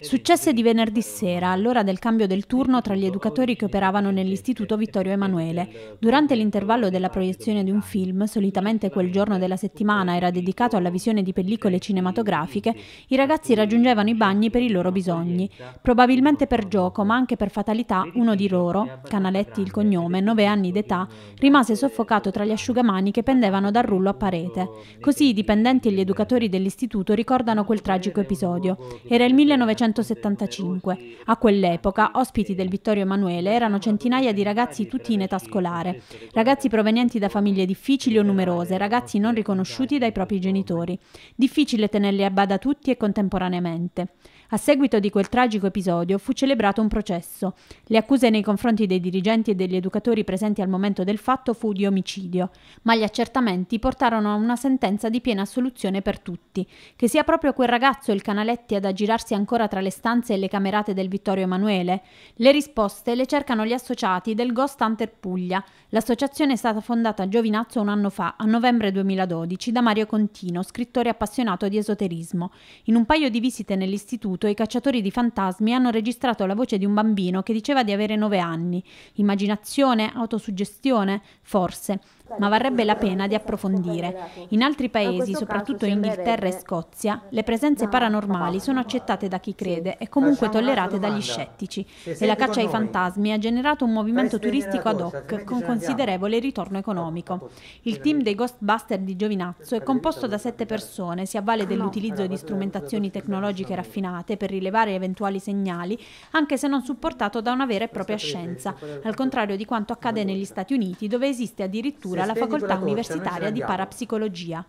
Successe di venerdì sera, all'ora del cambio del turno tra gli educatori che operavano nell'Istituto Vittorio Emanuele. Durante l'intervallo della proiezione di un film, solitamente quel giorno della settimana era dedicato alla visione di pellicole cinematografiche, i ragazzi raggiungevano i bagni per i loro bisogni. Probabilmente per gioco, ma anche per fatalità, uno di loro, Canaletti il cognome, nove anni d'età, rimase soffocato tra gli asciugamani che pendevano dal rullo a parete. Così i dipendenti e gli educatori dell'istituto ricordano quel tragico episodio. Era il 19 1975. A quell'epoca, ospiti del Vittorio Emanuele erano centinaia di ragazzi tutti in età scolare, ragazzi provenienti da famiglie difficili o numerose, ragazzi non riconosciuti dai propri genitori. Difficile tenerli a bada tutti e contemporaneamente. A seguito di quel tragico episodio fu celebrato un processo. Le accuse nei confronti dei dirigenti e degli educatori presenti al momento del fatto fu di omicidio, ma gli accertamenti portarono a una sentenza di piena assoluzione per tutti. Che sia proprio quel ragazzo il Canaletti ad aggirarsi ancora ancora tra le stanze e le camerate del Vittorio Emanuele? Le risposte le cercano gli associati del Ghost Hunter Puglia. L'associazione è stata fondata a Giovinazzo un anno fa, a novembre 2012, da Mario Contino, scrittore appassionato di esoterismo. In un paio di visite nell'istituto, i cacciatori di fantasmi hanno registrato la voce di un bambino che diceva di avere 9 anni. Immaginazione? Autosuggestione? Forse ma varrebbe la pena di approfondire. In altri paesi, soprattutto in Inghilterra e Scozia, le presenze paranormali sono accettate da chi crede e comunque tollerate dagli scettici e la caccia ai fantasmi ha generato un movimento turistico ad hoc con considerevole ritorno economico. Il team dei Ghostbuster di Giovinazzo è composto da sette persone, si avvale ah, dell'utilizzo di strumentazioni tecnologiche raffinate per rilevare eventuali segnali, anche se non supportato da una vera e propria scienza, al contrario di quanto accade negli Stati Uniti dove esiste addirittura alla Facoltà Universitaria di Parapsicologia.